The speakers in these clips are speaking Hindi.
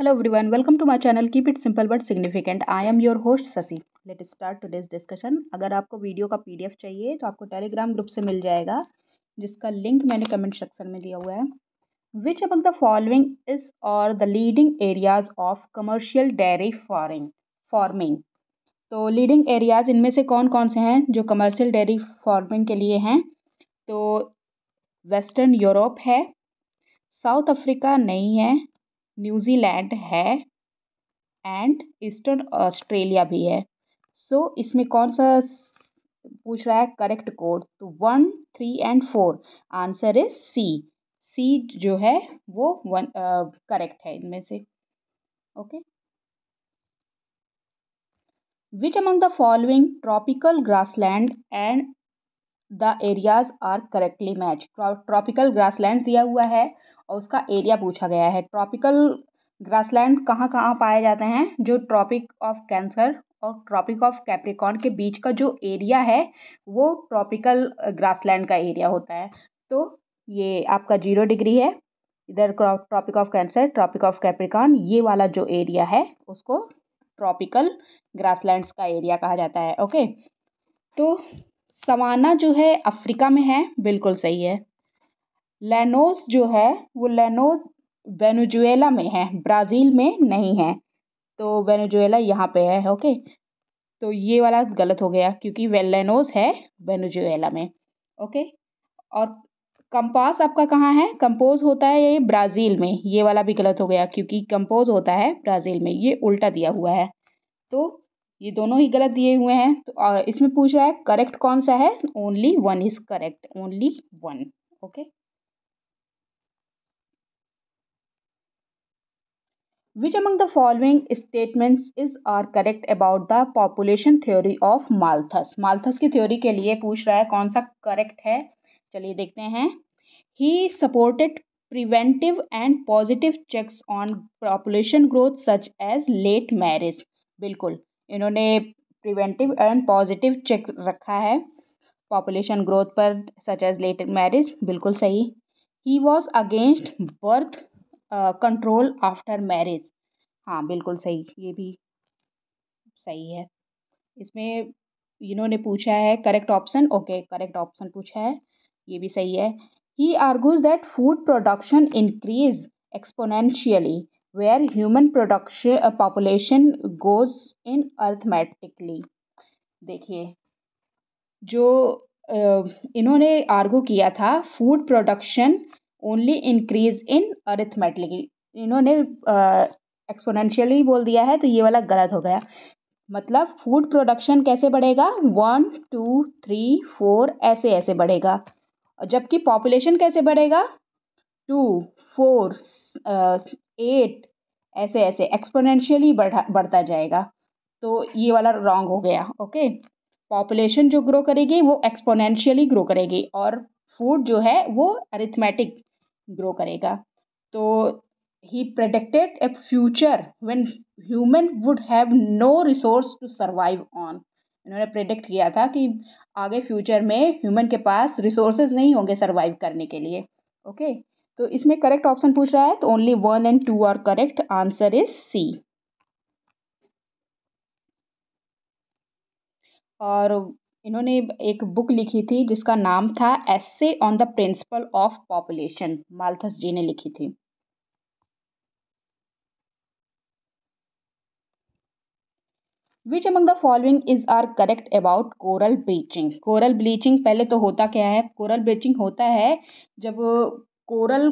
Hello everyone, welcome to my channel keep it simple but significant. I am your host Sasi let start to today's discussion अगर आपको वीडियो का पीडीएफ चाहिए तो आपको टेलीग्राम ग्रुप से मिल जाएगा जिसका लिंक मैंने कमेंट सेक्शन में दिया हुआ है which of the following is और the leading areas of commercial dairy farming farming तो लीडिंग एरियाज इनमें से कौन कौन से हैं जो कमर्शियल डेयरी फार्मिंग के लिए हैं तो वेस्टर्न यूरोप है साउथ अफ्रीका नहीं है न्यूज़ीलैंड है एंड ईस्टर्न ऑस्ट्रेलिया भी है सो so, इसमें कौन सा पूछ रहा है करेक्ट कोड तो one three and four answer is c c जो है वो वन करेक्ट uh, है इनमें से okay which among the following tropical grassland and the areas are correctly match tropical land दिया हुआ है और उसका एरिया पूछा गया है ट्रॉपिकल ग्रासलैंड कहाँ कहाँ पाए जाते हैं जो ट्रॉपिक ऑफ कैंसर और ट्रॉपिक ऑफ कैप्रिकॉन के बीच का जो एरिया है वो ट्रॉपिकल ग्रासलैंड का एरिया होता है तो ये आपका जीरो डिग्री है इधर Tropic of Cancer Tropic of Capricorn ये वाला जो एरिया है उसको ट्रॉपिकल ग्रासलैंड्स का एरिया कहा जाता है ओके तो सवाना जो है अफ्रीका में है बिल्कुल सही है लेनोस जो है वो लेनोस वेनेजुएला में है ब्राज़ील में नहीं है तो वेनेजुएला यहाँ पे है ओके तो ये वाला गलत हो गया क्योंकि वे लेनोस है वेनेजुएला में ओके और कंपास आपका कहाँ है कंपोज होता है ये ब्राज़ील में ये वाला भी गलत हो गया क्योंकि कंपोज होता है ब्राज़ील में ये उल्टा दिया हुआ है तो ये दोनों ही गलत दिए हुए हैं तो इसमें पूछ रहा है करेक्ट कौन सा है only one is correct only one okay which among the following statements is are correct about the population theory of Malthus Malthus की थ्योरी के लिए पूछ रहा है कौन सा करेक्ट है चलिए देखते हैं he supported preventive and positive checks on population growth such as late marriage बिल्कुल इन्होंने प्रिवेंटिव एंड पॉजिटिव चेक रखा है पॉपुलेशन ग्रोथ पर सच एज लेट मैरिज बिल्कुल सही he was against birth control after marriage हाँ बिल्कुल सही ये भी सही है इसमें इन्होंने पूछा है correct option okay correct option पूछा है ये भी सही है he argues that food production increase exponentially where human production population goes in arithmetically देखिए जो इन्होंने आर्गू किया था food production only increase in arithmetic इन्होंने एक्सपोनेंशियली बोल दिया है तो ये वाला गलत हो गया मतलब फूड प्रोडक्शन कैसे बढ़ेगा वन टू थ्री फोर ऐसे ऐसे बढ़ेगा जबकि पॉपुलेशन कैसे बढ़ेगा टू फोर एट ऐसे ऐसे एक्सपोनेंशियली बढ़ा बढ़ता जाएगा तो ये वाला रॉन्ग हो गया ओके पॉपुलेशन जो ग्रो करेगी वो एक्सपोनेंशियली ग्रो करेगी और फूड जो है वो अरिथमेटिक ग्रो करेगा तो he predicted a future when human would have no resource to survive on इन्होंने प्रेडिक्ट किया था कि आगे फ्यूचर में ह्यूमन के पास रिसोर्सेज नहीं होंगे सर्वाइव करने के लिए ओके okay? तो इसमें करेक्ट ऑप्शन पूछ रहा है तो only one and two are correct answer is c और इन्होंने एक बुक लिखी थी जिसका नाम था essay on the principle of population Malthus ji ने लिखी थी which among the following is are correct about coral bleaching coral bleaching पहले तो होता क्या है कोरल ब्लीचिंग होता है जब कोरल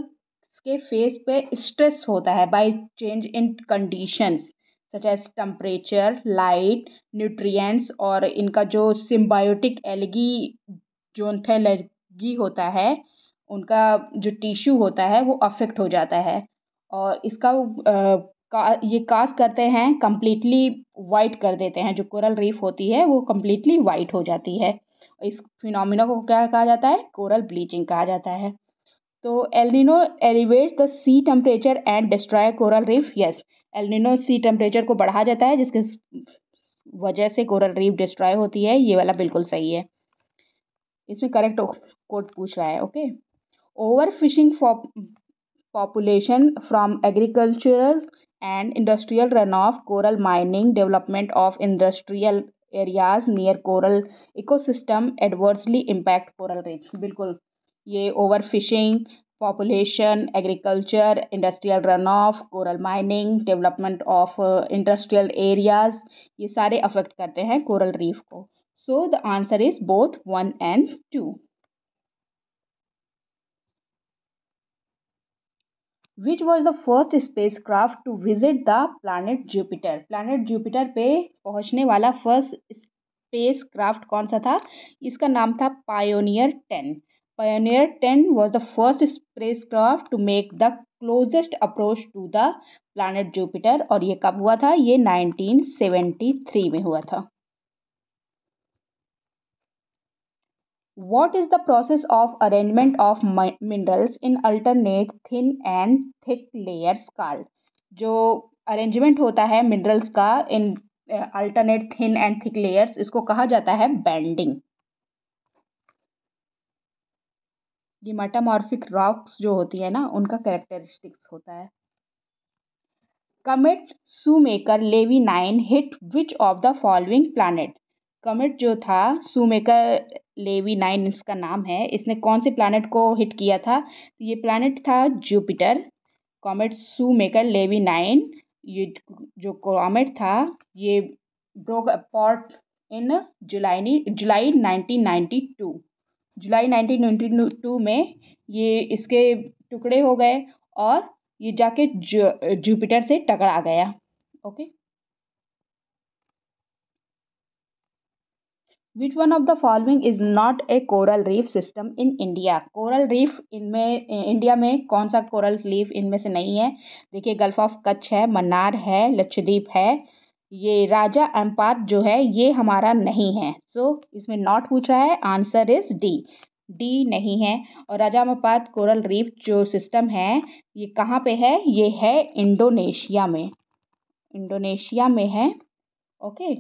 के फेस पे स्ट्रेस होता है by change in conditions such as temperature light nutrients और इनका जो सिम्बायोटिक एलगी जोन्थेलगी होता है उनका जो टिश्यू होता है वो अफेक्ट हो जाता है और इसका आ, का, ये कास करते हैं कम्प्लीटली वाइट कर देते हैं जो कोरल रीफ होती है वो कम्प्लीटली वाइट हो जाती है इस फिनोमिना को क्या कहा जाता है कोरल ब्लीचिंग कहा जाता है तो El Nino elevates the sea temperature and destroy coral reef yes El Nino sea temperature को बढ़ा जाता है जिसके वजह से कोरल रीफ डिस्ट्रॉय होती है ये वाला बिल्कुल सही है इसमें करेक्ट कोड पूछ रहा है okay over fishing population from agricultural and industrial run off coral mining development of industrial areas near coral ecosystem adversely impact coral reef बिल्कुल ये over fishing population, agriculture, industrial runoff, coral mining development of industrial areas ये सारे अफेक्ट करते हैं कोरल रीफ को so the answer is both one and two which was the first space craft to visit the planet Jupiter planet Jupiter पे पहुंचने वाला फर्स्ट स्पेस क्राफ्ट कौन सा था इसका नाम था Pioneer ten Pioneer 10 was the first spacecraft to make the closest approach to the planet Jupiter और ये कब हुआ था ये 1973 में हुआ था What is the process of arrangement of minerals in alternate thin and thick layers called? जो अरेंजमेंट होता है मिनरल्स का in alternate thin and thick layers इसको कहा जाता है बैंडिंग ये मेटामॉर्फिक रॉक्स जो होती है ना उनका कैरेक्टरिस्टिक्स होता है comet Shoemaker Levy nine hit which of the following planet comet जो था सूमेकर लेवी नाइन इसका नाम है इसने कौन से प्लानट को हिट किया था तो ये प्लानट था Jupiter comet Shoemaker Levy nine ये जो कॉमेट था ये broke apart in July July nineteen ninety two July nineteen two में ये इसके टुकड़े हो गए और ये जाके जुपिटर से टकरा गया okay which one of the following is not a coral reef system in India coral reef इनमें इंडिया में कौन सा कोरल रीफ इनमें से नहीं है देखिए गल्फ ऑफ कच्छ है मन्नार है लक्षद्वीप है ये राजा अम्पात जो है ये हमारा नहीं है सो so, इसमें नॉट पूछ रहा है आंसर इज डी डी नहीं है और राजा एम्पात कोरल रीफ जो सिस्टम है ये कहाँ पे है ये है इंडोनेशिया में इंडोनेशिया में है okay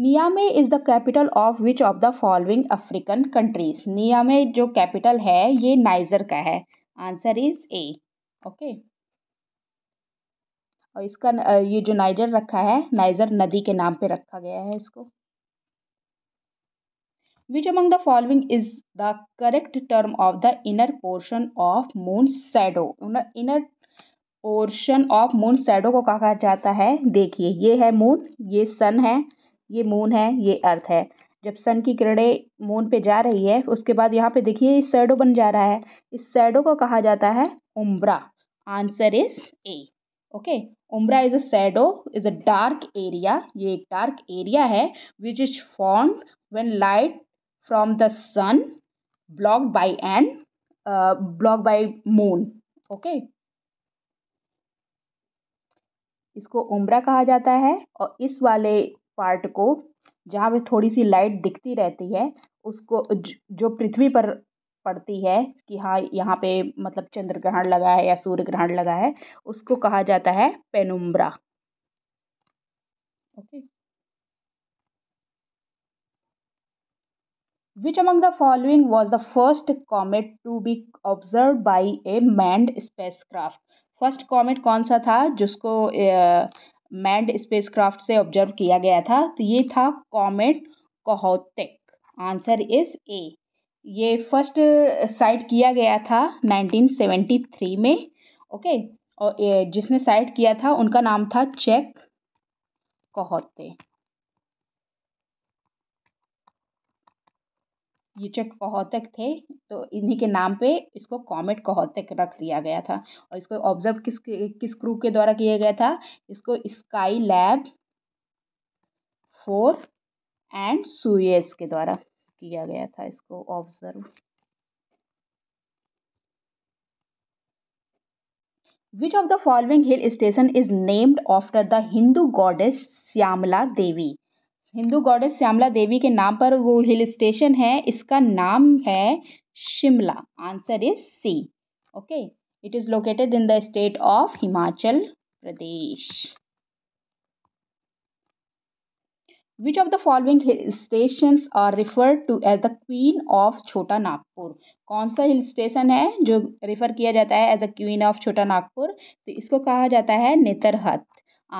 Niamey is the capital of which of the following African countries Niamey जो कैपिटल है ये नाइजर का है आंसर इज़ ए ओके और इसका ये जो नाइजर रखा है नाइजर नदी के नाम पे रखा गया है इसको which among the following is the correct term of the inner portion of moon shadow inner portion of moon shadow को कहा जाता है देखिए ये है मून ये सन है ये मून है ये अर्थ है जब सन की किरणें मून पे जा रही है उसके बाद यहाँ पे देखिए इस सैडो बन जा रहा है इस सैडो को कहा जाता है umbra answer is A okay umbra is a shadow is a dark area ये एक डार्क एरिया है which is form when light from the sun block by and block by moon okay इसको उम्ब्रा कहा जाता है और इस वाले पार्ट को जहाँ पे थोड़ी सी लाइट दिखती रहती है उसको जो पृथ्वी पर पड़ती है कि हाँ यहाँ पे मतलब चंद्र ग्रहण लगा है या सूर्य ग्रहण लगा है उसको कहा जाता है penumbra okay which among the following was the first comet to be observe by a manned space craft first comet कौन सा था जिसको मैंड स्पेस क्राफ्ट से ऑब्जर्व किया गया था तो ये था comet Kohoutek answer is A ये फर्स्ट साइट uh, किया गया था 1973 में ओके और जिसने साइट किया था उनका नाम था चेक कहते ये चेक कहोतक थे तो इन्हीं के नाम पे इसको कॉमेट कहौतक रख दिया गया था और इसको ऑब्जर्व किस किस क्रू के द्वारा किया गया था इसको Skylab four and Soyuz के द्वारा किया गया था इसको observe which of the following hill station is named after the Hindu goddess Shyamala Devi Hindu goddess Shyamala Devi के नाम पर वो हिल स्टेशन है इसका नाम है Shimla answer is C okay it is located in the state of Himachal Pradesh which of the following hill station are referred to as the queen of Chota Nagpur कौन सा हिल स्टेशन है जो रिफर किया जाता है as a queen of Chota Nagpur तो इसको कहा जाता है नेतरहत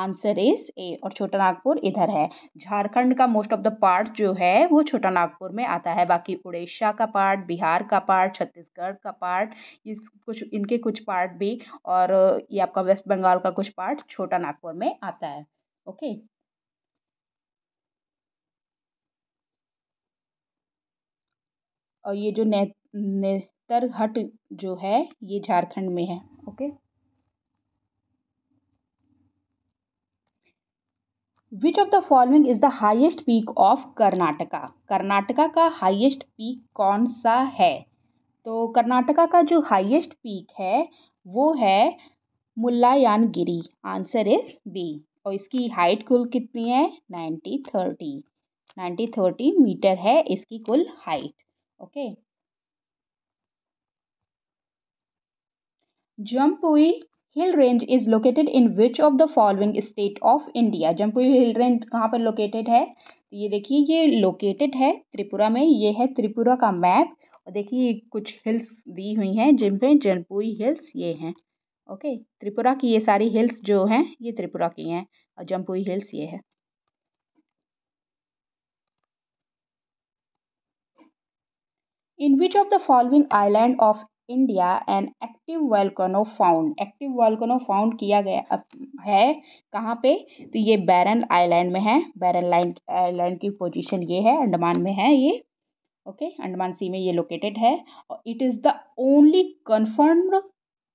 आंसर इज ए और छोटा नागपुर इधर है झारखंड का मोस्ट ऑफ द पार्ट जो है वो छोटा नागपुर में आता है बाकी उड़ीसा का पार्ट बिहार का पार्ट छत्तीसगढ़ का पार्ट इस कुछ इनके कुछ पार्ट भी और ये आपका वेस्ट बंगाल का कुछ पार्ट छोटा नागपुर में आता है ओके okay? और ये जो ने नेतरहट जो है ये झारखंड में है okay which of the following is the highest peak of Karnataka Karnataka का हाइएस्ट पीक कौन सा है तो कर्नाटका का जो हाइएस्ट पीक है वो है गिरी आंसर इज बी और इसकी हाइट कुल कितनी है ninety thirty ninety thirty metre है इसकी कुल height okay Jampui hill range is located in which of the following state of India Jampui hill range कहाँ पर लोकेटेड है तो ये देखिए ये लोकेटेड है त्रिपुरा में ये है त्रिपुरा का मैप और देखिए कुछ हिल्स दी हुई हैं जिन पे जम्पुई हिल्स ये हैं ओके त्रिपुरा की ये सारी हिल्स जो हैं ये त्रिपुरा की हैं और जम्पुई हिल्स ये है In which of the following island of India and active volcano found active volcano found किया गया है कहाँ पे तो ये बैरन आइलैंड में है बैरन लाइन आइलैंड की पोजीशन ये है अंडमान में है ये ओके अंडमान सी में ये लोकेटेड है और it is the only confirmed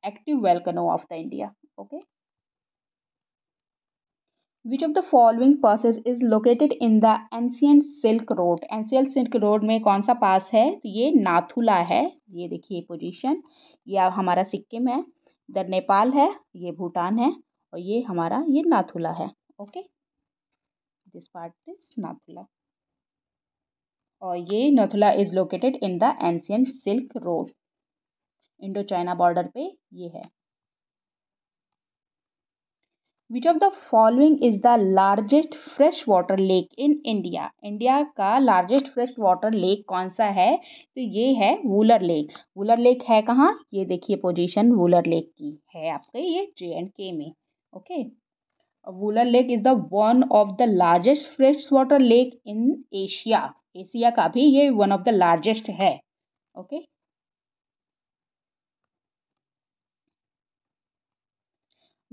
active volcano of the India okay which of the following passes is located in the ancient silk road ancient silk road में कौन सा पास है तो ये नाथुला है ये देखिए पोजिशन ये हमारा सिक्किम है इधर नेपाल है ये भूटान है और ये हमारा ये नाथुला है ओके दिस पार्ट इज नाथुला और ये Nathula is located in the ancient silk road Indo China border पे ये है which of the following is the largest fresh water lake in India India का लार्जेस्ट फ्रेश वाटर लेक कौन सा है तो ये है वूलर लेक वूलर लेक है कहाँ ये देखिए पोजिशन वूलर लेक की है आपके ये जे एंड के में okay Wular lake is the one of the largest fresh water lake in Asia Asia का भी ये वन ऑफ द लार्जेस्ट है okay okay?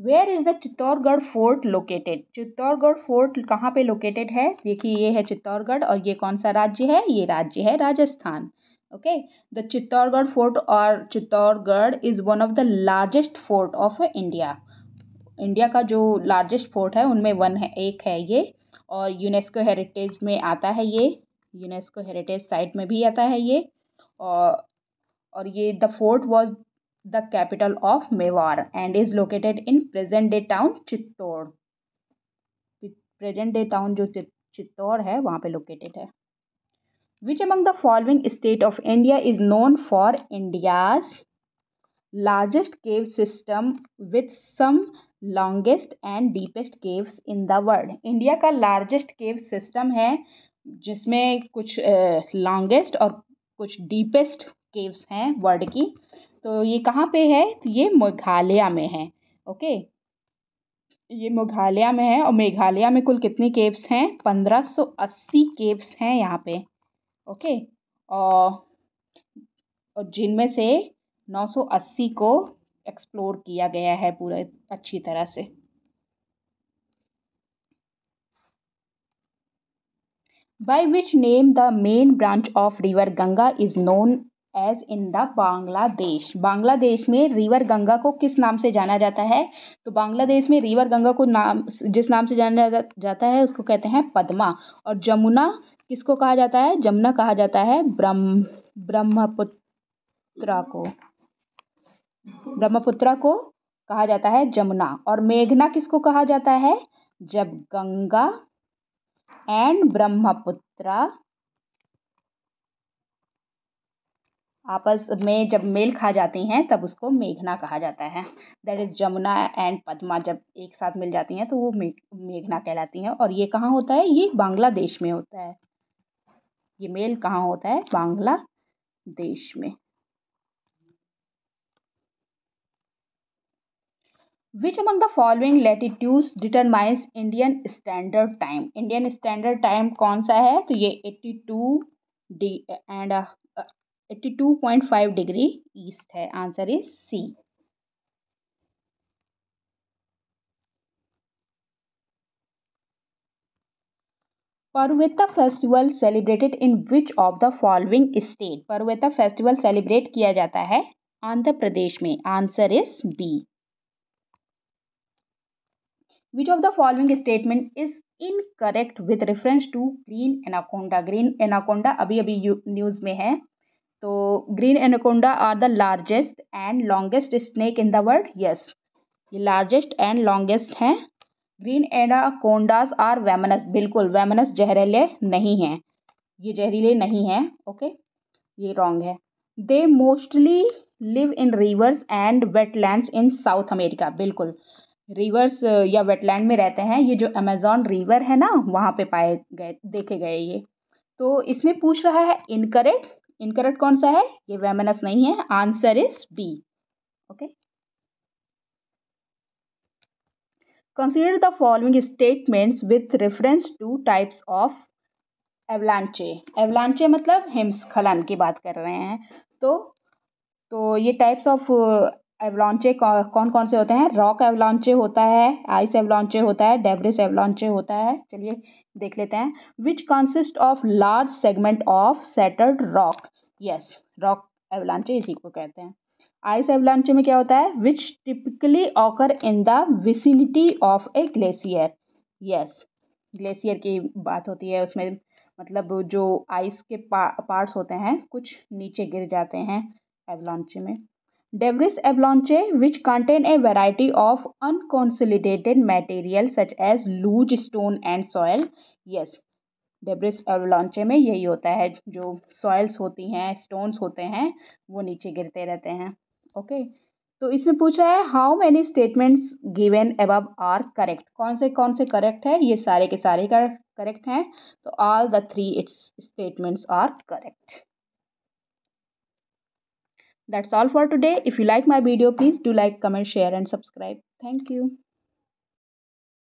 Where is the Chittorgarh fort located Chittorgarh fort कहाँ पे लोकेटेड है देखिए ये है चित्तौड़गढ़ और ये कौन सा राज्य है ये राज्य है Rajasthan okay the Chittorgarh fort और Chittorgarh is one of the largest fort of India India का जो लार्जेस्ट फोर्ट है उनमें वन है एक है ये और यूनेस्को हेरिटेज में आता है ये यूनेस्को हेरिटेज साइट में भी आता है ये और और ये the fort was the capital of Mewar and is located in present day town Chittor present day town जो चित्तौड़ है वहाँ पे लोकेटेड है which among the following state of India is known for India's largest cave system with some longest and deepest caves in the world India का लार्जेस्ट केव सिस्टम है जिसमें कुछ लॉन्गेस्ट uh, और कुछ डीपेस्ट केव्स हैं वर्ल्ड की तो ये कहाँ पे है तो ये मेघालय में है ओके ये मेघालय में है और मेघालय में कुल कितने केव्स हैं पंद्रह सौ अस्सी केव्स हैं यहाँ पे ओके और, और जिनमें से नौ सौ अस्सी को एक्सप्लोर किया गया है पूरा अच्छी तरह से by which name the main branch of river Ganga is known as in the Bangladesh Bangladesh में रिवर गंगा को किस नाम से जाना जाता है तो बांग्लादेश में रिवर गंगा को नाम जिस नाम से जाना जाता है उसको कहते हैं पद्मा और जमुना किसको कहा जाता है जमुना कहा जाता है ब्रह्म ब्रह्मपुत्रा को ब्रह्मपुत्रा को कहा जाता है जमुना और मेघना किसको कहा जाता है जब गंगा एंड ब्रह्मपुत्रा आपस में जब मेल खा जाती हैं तब उसको मेघना कहा जाता है that is Jamuna and Padma जब एक साथ मिल जाती हैं तो वो मेघना कहलाती हैं और ये कहाँ होता है ये बांग्लादेश में होता है ये मेल कहाँ होता है बांग्लादेश में which among the following latitudes determines Indian standard time Indian standard time कौन सा है तो ये eighty two D and eighty two point five degree east है answer is C Parveta festival celebrated in which of the following state Parveta festival celebrate किया जाता है आंध्र प्रदेश में answer is B which of the following statement is incorrect with reference to green anaconda green anaconda अभी अभी न्यूज़ में है तो green anaconda are the largest and longest snake in the world yes ये लार्जेस्ट एंड लॉन्गेस्ट हैं ग्रीन एनाकोंडास आर वेमनस बिल्कुल वेमनस जहरीले नहीं हैं ये जहरीले नहीं हैं ओके ये रॉन्ग है they mostly live in rivers and wetland in South America बिल्कुल रिवर्स uh, या वेटलैंड में रहते हैं ये जो अमेजोन रिवर है ना वहाँ पे पाए गए देखे गए ये तो इसमें पूछ रहा है इनकरेक्ट इनकरेक्ट कौन सा है ये वेमेनस नहीं है answer is B okay consider the following statements with reference to types of avalanche avalanche मतलब हिमस्खलन की बात कर रहे हैं तो तो ये टाइप्स ऑफ एवलांचे कौन कौन से होते हैं रॉक एवलांचे होता है आइस एवलांचे होता है डेबरिस एवलांचे होता है चलिए देख लेते हैं which consist of large segment of shattered rock yes rock avalanche इसी को कहते हैं आइस एवलांचे में क्या होता है which typically occur in the of a glacier yes glacier की बात होती है उसमें मतलब जो आइस के पा, पार्ट्स होते हैं कुछ नीचे गिर जाते हैं एवलांचे में Debris avalanche, which contain a variety of unconsolidated material such as loose stone and soil. Yes, debris avalanche में यही होता है जो सॉयल्स होती हैं स्टोन्स होते हैं वो नीचे गिरते रहते हैं ओके तो इसमें पूछ रहा है how many statements given above are correct कौन से कौन से करेक्ट है ये सारे के सारे करेक्ट हैं तो all the three its statements are correct That's all for today. If you like my video, please do like, comment, share and subscribe. Thank you.